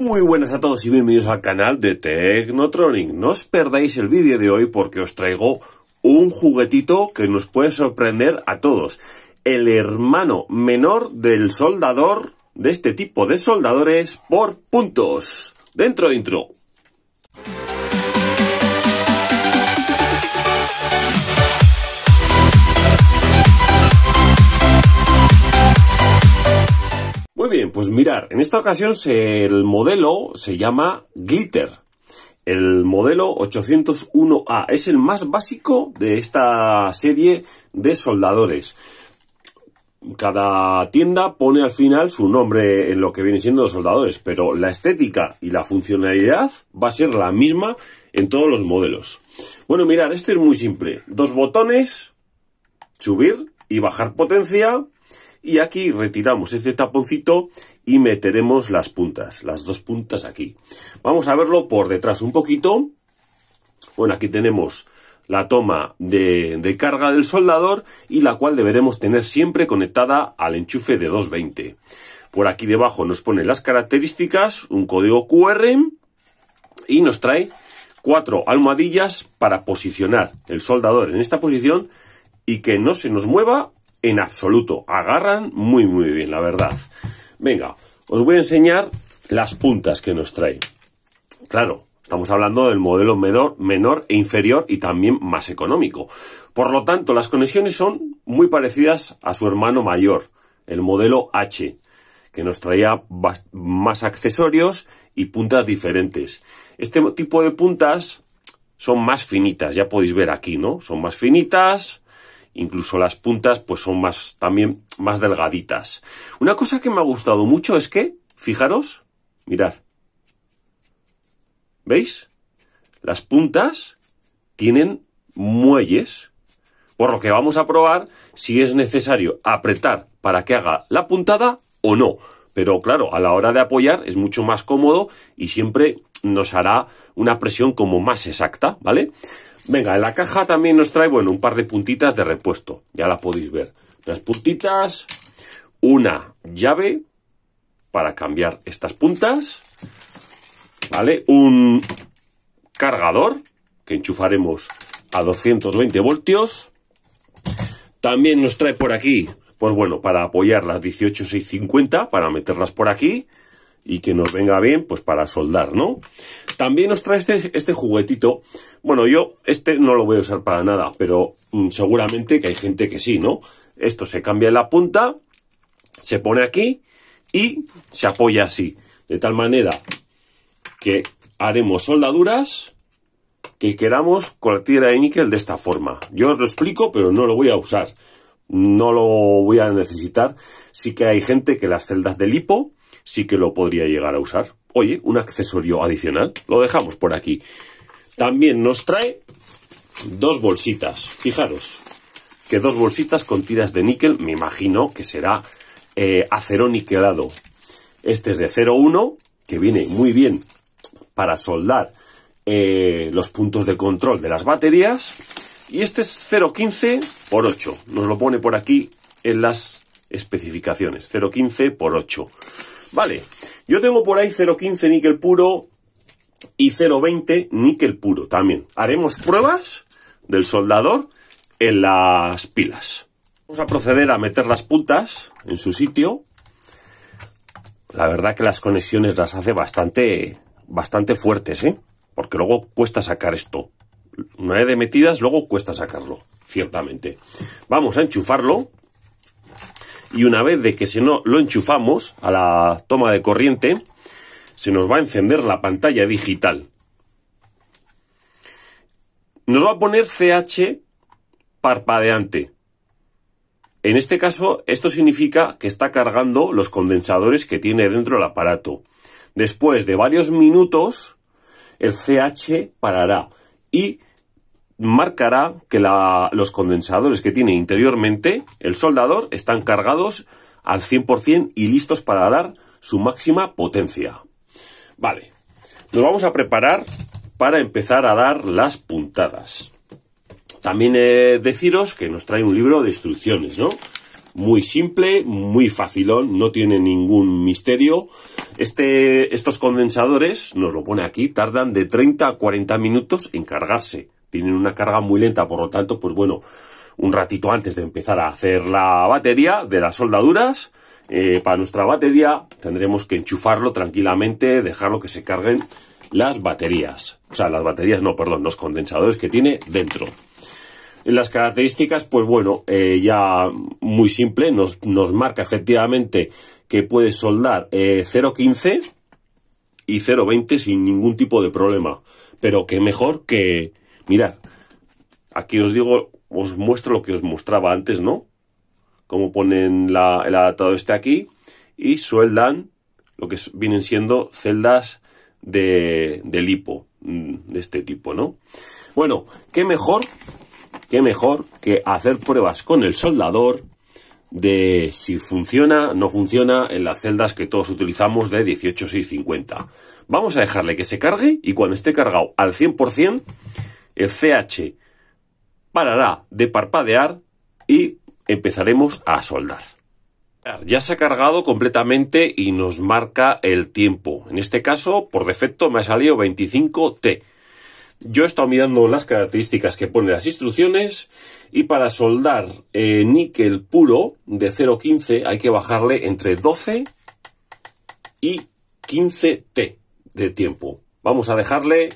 Muy buenas a todos y bienvenidos al canal de Technotronic. No os perdáis el vídeo de hoy porque os traigo un juguetito que nos puede sorprender a todos. El hermano menor del soldador, de este tipo de soldadores, por puntos. Dentro intro. Muy bien, pues mirar, en esta ocasión el modelo se llama Glitter. El modelo 801A es el más básico de esta serie de soldadores. Cada tienda pone al final su nombre en lo que viene siendo los soldadores, pero la estética y la funcionalidad va a ser la misma en todos los modelos. Bueno, mirar, esto es muy simple. Dos botones, subir y bajar potencia, y aquí retiramos este taponcito y meteremos las puntas, las dos puntas aquí. Vamos a verlo por detrás un poquito. Bueno, aquí tenemos la toma de, carga del soldador y la cual deberemos tener siempre conectada al enchufe de 220. Por aquí debajo nos pone las características, un código QR y nos trae cuatro almohadillas para posicionar el soldador en esta posición y que no se nos mueva en absoluto. Agarran muy, muy bien, la verdad. Venga, os voy a enseñar las puntas que nos trae. Claro, estamos hablando del modelo menor, menor e inferior y también más económico. Por lo tanto, las conexiones son muy parecidas a su hermano mayor, el modelo H, que nos traía más accesorios y puntas diferentes. Este tipo de puntas son más finitas, ya podéis ver aquí, ¿no? Son más finitas, incluso las puntas pues son más también más delgaditas. Una cosa que me ha gustado mucho es que, fijaros, mirad. ¿Veis? Las puntas tienen muelles, por lo que vamos a probar si es necesario apretar para que haga la puntada o no. Pero claro, a la hora de apoyar es mucho más cómodo y siempre nos hará una presión como más exacta, ¿vale? Venga, en la caja también nos trae, bueno, un par de puntitas de repuesto. Ya la podéis ver. Las puntitas, una llave para cambiar estas puntas, ¿vale? Un cargador que enchufaremos a 220 voltios. También nos trae por aquí, pues bueno, para apoyar las 18650, para meterlas por aquí y que nos venga bien, pues para soldar, ¿no? También nos trae este, este juguetito. Bueno, yo este no lo voy a usar para nada, pero mm, seguramente que hay gente que sí, ¿no? Esto se cambia en la punta, se pone aquí y se apoya así. De tal manera que haremos soldaduras que queramos con la tierra de níquel de esta forma. Yo os lo explico, pero no lo voy a usar. No lo voy a necesitar. Sí que hay gente que las celdas de lipo sí que lo podría llegar a usar. Oye, un accesorio adicional, lo dejamos por aquí. También nos trae dos bolsitas, fijaros, que dos bolsitas con tiras de níquel, me imagino que será eh, acero niquelado. Este es de 0,1, que viene muy bien para soldar eh, los puntos de control de las baterías. Y este es 0,15 por 8. Nos lo pone por aquí en las especificaciones. 0,15 por 8. Vale, yo tengo por ahí 0.15 níquel puro y 0.20 níquel puro también. Haremos pruebas del soldador en las pilas. Vamos a proceder a meter las puntas en su sitio. La verdad que las conexiones las hace bastante, bastante fuertes, ¿eh? Porque luego cuesta sacar esto. Una vez de metidas, luego cuesta sacarlo, ciertamente. Vamos a enchufarlo y una vez de que no lo enchufamos a la toma de corriente, se nos va a encender la pantalla digital. Nos va a poner CH parpadeante. En este caso, esto significa que está cargando los condensadores que tiene dentro el aparato. Después de varios minutos, el CH parará y marcará que los condensadores que tiene interiormente el soldador están cargados al 100% y listos para dar su máxima potencia. Vale, nos vamos a preparar para empezar a dar las puntadas. También eh, deciros que nos trae un libro de instrucciones, ¿no? Muy simple, muy facilón, no tiene ningún misterio. Este, estos condensadores, nos lo pone aquí, tardan de 30 a 40 minutos en cargarse tienen una carga muy lenta, por lo tanto, pues bueno, un ratito antes de empezar a hacer la batería de las soldaduras, eh, para nuestra batería tendremos que enchufarlo tranquilamente, dejarlo que se carguen las baterías. O sea, las baterías no, perdón, los condensadores que tiene dentro. Las características, pues bueno, eh, ya muy simple, nos, nos, marca efectivamente que puede soldar 0.15 eh, y 0.20 sin ningún tipo de problema. Pero qué mejor que, Mirad, aquí os digo, os muestro lo que os mostraba antes, ¿no? Como ponen el adaptador este aquí y sueldan lo que vienen siendo celdas de, de lipo mm, de este tipo, ¿no? Bueno, qué mejor, qué mejor que hacer pruebas con el soldador de si funciona, no funciona en las celdas que todos utilizamos de 18650. Vamos a dejarle que se cargue y cuando esté cargado al 100%, el CH parará de parpadear y empezaremos a soldar. Ya se ha cargado completamente y nos marca el tiempo. En este caso, por defecto, me ha salido 25T. Yo he estado mirando las características que pone las instrucciones y para soldar eh, níquel puro de 0.15 hay que bajarle entre 12 y 15T de tiempo. Vamos a dejarle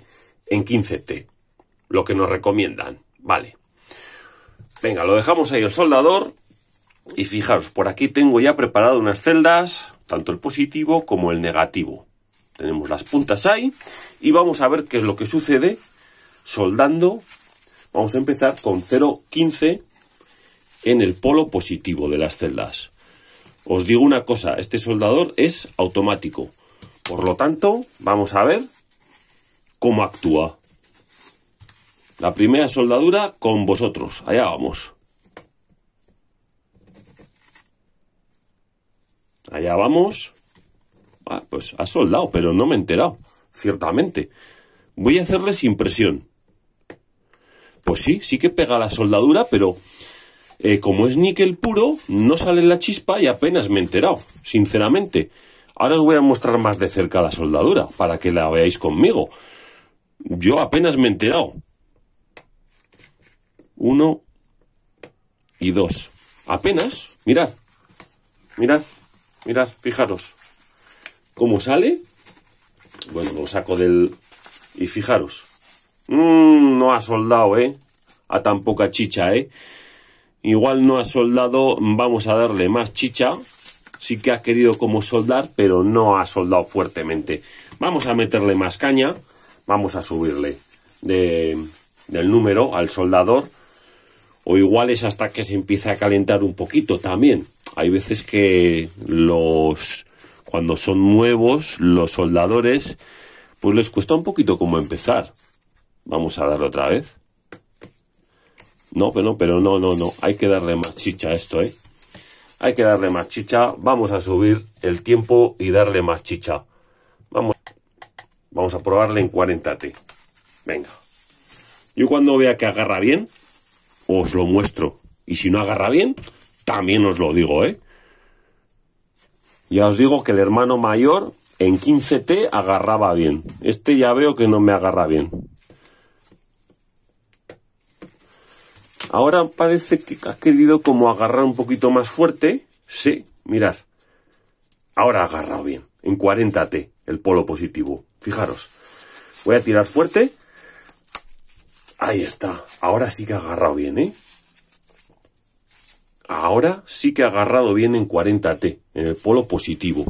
en 15T lo que nos recomiendan. Vale. Venga, lo dejamos ahí el soldador. Y fijaros, por aquí tengo ya preparado unas celdas, tanto el positivo como el negativo. Tenemos las puntas ahí y vamos a ver qué es lo que sucede soldando. Vamos a empezar con 0,15 en el polo positivo de las celdas. Os digo una cosa, este soldador es automático. Por lo tanto, vamos a ver cómo actúa. La primera soldadura con vosotros. Allá vamos. Allá vamos. Ah, pues ha soldado, pero no me he enterado, ciertamente. Voy a hacerles impresión. Pues sí, sí que pega la soldadura, pero eh, como es níquel puro, no sale la chispa y apenas me he enterado, sinceramente. Ahora os voy a mostrar más de cerca la soldadura, para que la veáis conmigo. Yo apenas me he enterado. 1 y 2. Apenas, mirad, mirad, mirad, fijaros. ¿Cómo sale? Bueno, lo saco del... Y fijaros. Mm, no ha soldado, ¿eh? A tan poca chicha, ¿eh? Igual no ha soldado, vamos a darle más chicha. Sí que ha querido como soldar, pero no ha soldado fuertemente. Vamos a meterle más caña. Vamos a subirle del número al soldador o igual es hasta que se empieza a calentar un poquito también. Hay veces que los cuando son nuevos los soldadores pues les cuesta un poquito como empezar. Vamos a darle otra vez. No, pero no, pero no, no, no. Hay que darle más chicha a esto, ¿eh? Hay que darle más chicha. Vamos a subir el tiempo y darle más chicha. Vamos, vamos a probarle en 40T. Venga. Yo cuando vea que agarra bien, os lo muestro. Y si no agarra bien, también os lo digo, ¿eh? Ya os digo que el hermano mayor en 15T agarraba bien. Este ya veo que no me agarra bien. Ahora parece que ha querido como agarrar un poquito más fuerte. Sí, mirar. Ahora ha agarrado bien. En 40T, el polo positivo. Fijaros. Voy a tirar fuerte. Ahí está. Ahora sí que ha agarrado bien, ¿eh? Ahora sí que ha agarrado bien en 40T, en el polo positivo.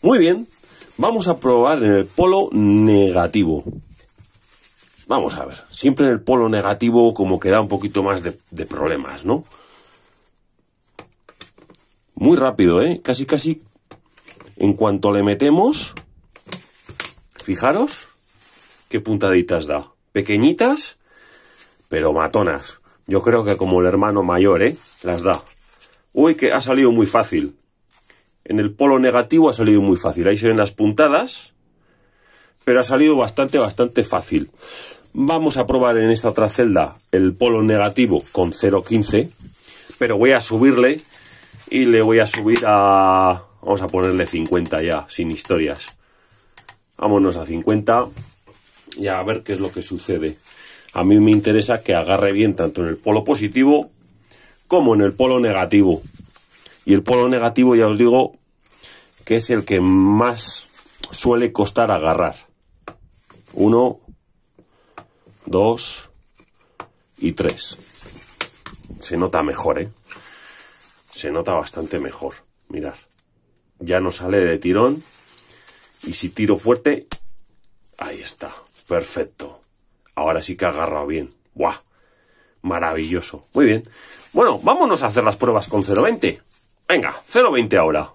Muy bien. Vamos a probar en el polo negativo. Vamos a ver. Siempre en el polo negativo como que da un poquito más de, problemas, ¿no? Muy rápido, ¿eh? Casi, casi. En cuanto le metemos, fijaros qué puntaditas da pequeñitas, pero matonas. Yo creo que como el hermano mayor, ¿eh? Las da. Uy, que ha salido muy fácil. En el polo negativo ha salido muy fácil. Ahí se ven las puntadas, pero ha salido bastante, bastante fácil. Vamos a probar en esta otra celda el polo negativo con 0.15, pero voy a subirle y le voy a subir a... Vamos a ponerle 50 ya, sin historias. Vámonos a 50 y a ver qué es lo que sucede. A mí me interesa que agarre bien tanto en el polo positivo como en el polo negativo. Y el polo negativo ya os digo que es el que más suele costar agarrar. Uno, dos y tres. Se nota mejor, ¿eh? Se nota bastante mejor. Mirad. Ya no sale de tirón. Y si tiro fuerte, ahí está. Perfecto. Ahora sí que ha agarrado bien. ¡Buah! Maravilloso. Muy bien. Bueno, vámonos a hacer las pruebas con 0.20. Venga, 0.20 ahora.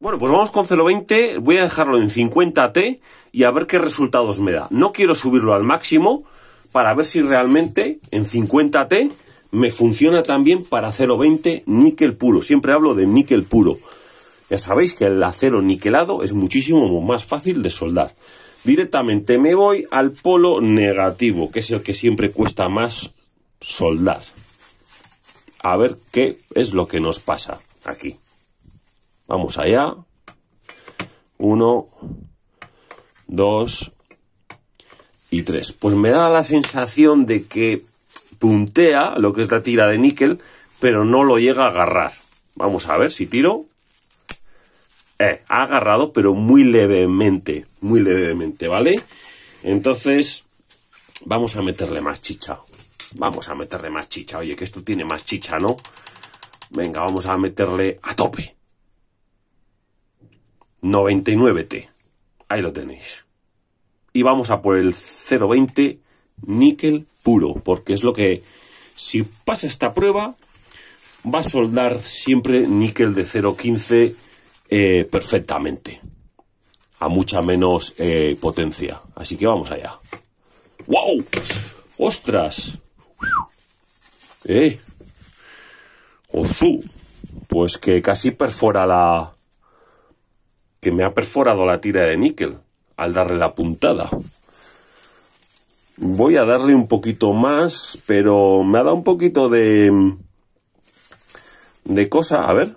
Bueno, pues vamos con 0.20. Voy a dejarlo en 50T y a ver qué resultados me da. No quiero subirlo al máximo para ver si realmente en 50T me funciona también para 0.20 níquel puro. Siempre hablo de níquel puro. Ya sabéis que el acero niquelado es muchísimo más fácil de soldar. Directamente me voy al polo negativo, que es el que siempre cuesta más soldar. A ver qué es lo que nos pasa aquí. Vamos allá. Uno, dos y tres. Pues me da la sensación de que puntea lo que es la tira de níquel, pero no lo llega a agarrar. Vamos a ver si tiro. Eh, ha agarrado, pero muy levemente, muy levemente, ¿vale? Entonces, vamos a meterle más chicha. Vamos a meterle más chicha. Oye, que esto tiene más chicha, ¿no? Venga, vamos a meterle a tope. 99T. Ahí lo tenéis. Y vamos a por el 020 níquel puro, porque es lo que, si pasa esta prueba, va a soldar siempre níquel de 015 eh, perfectamente, a mucha menos eh, potencia. Así que vamos allá. ¡Wow! ¡Ostras! ¡Eh! ¡Ozu! Pues que casi perfora la... que me ha perforado la tira de níquel al darle la puntada. Voy a darle un poquito más, pero me ha dado un poquito de... de cosa. A ver.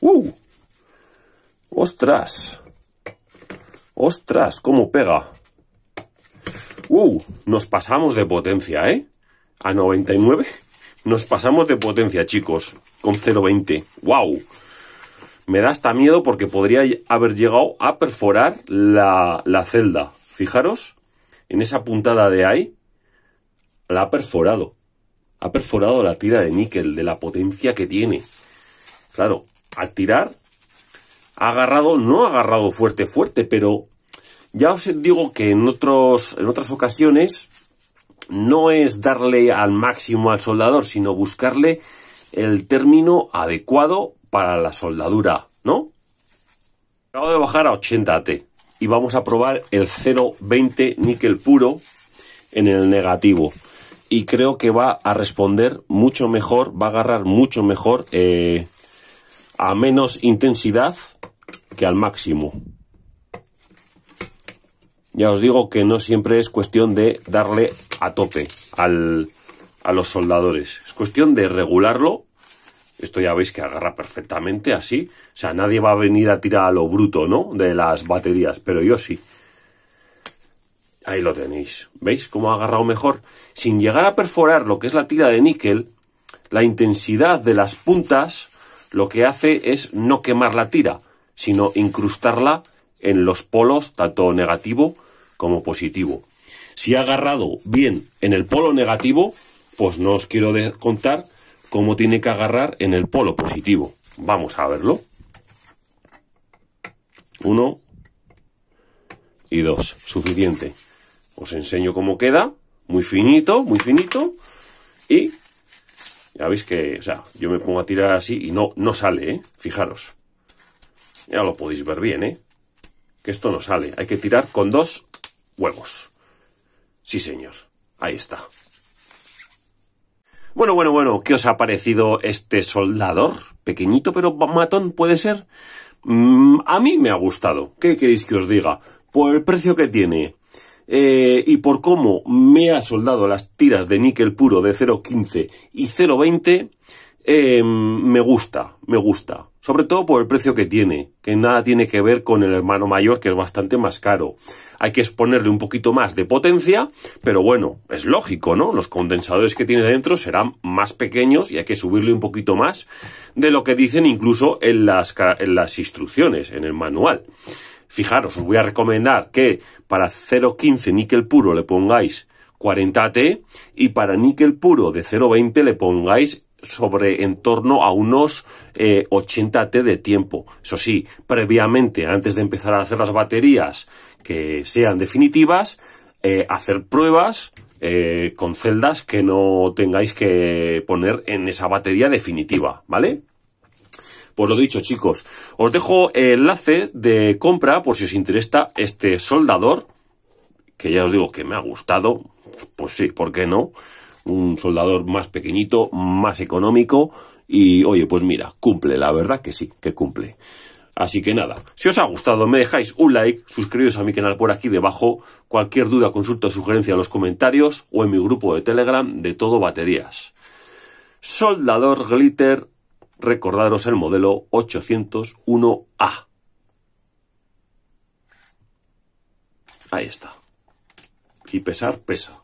¡Uh! ¡Ostras! ¡Ostras! ¡Cómo pega! ¡Uh! Nos pasamos de potencia, ¿eh? A 99 nos pasamos de potencia, chicos. Con 0,20. ¡Wow! Me da hasta miedo porque podría haber llegado a perforar la, la celda. Fijaros, en esa puntada de ahí, la ha perforado. Ha perforado la tira de níquel, de la potencia que tiene. Claro, al tirar agarrado, no ha agarrado fuerte, fuerte, pero ya os digo que en, otros, en otras ocasiones no es darle al máximo al soldador, sino buscarle el término adecuado para la soldadura, ¿no? Acabo de bajar a 80 t y vamos a probar el 0.20 níquel puro en el negativo. Y creo que va a responder mucho mejor, va a agarrar mucho mejor eh, a menos intensidad que al máximo. Ya os digo que no siempre es cuestión de darle a tope al, a los soldadores. Es cuestión de regularlo. Esto ya veis que agarra perfectamente así. O sea, nadie va a venir a tirar a lo bruto, ¿no? De las baterías, pero yo sí. Ahí lo tenéis. ¿Veis cómo ha agarrado mejor? Sin llegar a perforar lo que es la tira de níquel, la intensidad de las puntas lo que hace es no quemar la tira, sino incrustarla en los polos tanto negativo como positivo. Si ha agarrado bien en el polo negativo, pues no os quiero contar cómo tiene que agarrar en el polo positivo. Vamos a verlo. Uno y dos. Suficiente. Os enseño cómo queda. Muy finito, muy finito. Y ya veis que, o sea, yo me pongo a tirar así y no, no sale, ¿eh? Fijaros. Ya lo podéis ver bien, ¿eh? Que esto no sale. Hay que tirar con dos huevos. Sí, señor. Ahí está. Bueno, bueno, bueno, ¿qué os ha parecido este soldador? Pequeñito pero matón, ¿puede ser? Mm, a mí me ha gustado. ¿Qué queréis que os diga? Por pues el precio que tiene, eh, y por cómo me ha soldado las tiras de níquel puro de 0.15 y 0.20, em, me gusta, me gusta. Sobre todo por el precio que tiene, que nada tiene que ver con el hermano mayor, que es bastante más caro. Hay que exponerle un poquito más de potencia, pero bueno, es lógico, ¿no? Los condensadores que tiene dentro serán más pequeños y hay que subirle un poquito más de lo que dicen incluso en las instrucciones, en el manual. Fijaros, os voy a recomendar que para 0.15 níquel puro le pongáis 40 t y para níquel puro de 0.20 le pongáis sobre en torno a unos 80 eh, T de tiempo. Eso sí, previamente, antes de empezar a hacer las baterías que sean definitivas, eh, hacer pruebas eh, con celdas que no tengáis que poner en esa batería definitiva, ¿vale? Pues lo dicho, chicos, os dejo enlaces de compra por si os interesa este soldador, que ya os digo que me ha gustado, pues sí, ¿por qué no? Un soldador más pequeñito, más económico y oye, pues mira, cumple, la verdad que sí, que cumple. Así que nada, si os ha gustado me dejáis un like, suscribiros a mi canal por aquí debajo, cualquier duda, consulta o sugerencia en los comentarios o en mi grupo de Telegram de todo baterías. Soldador Glitter recordaros el modelo 801A. Ahí está. Y pesar, pesa.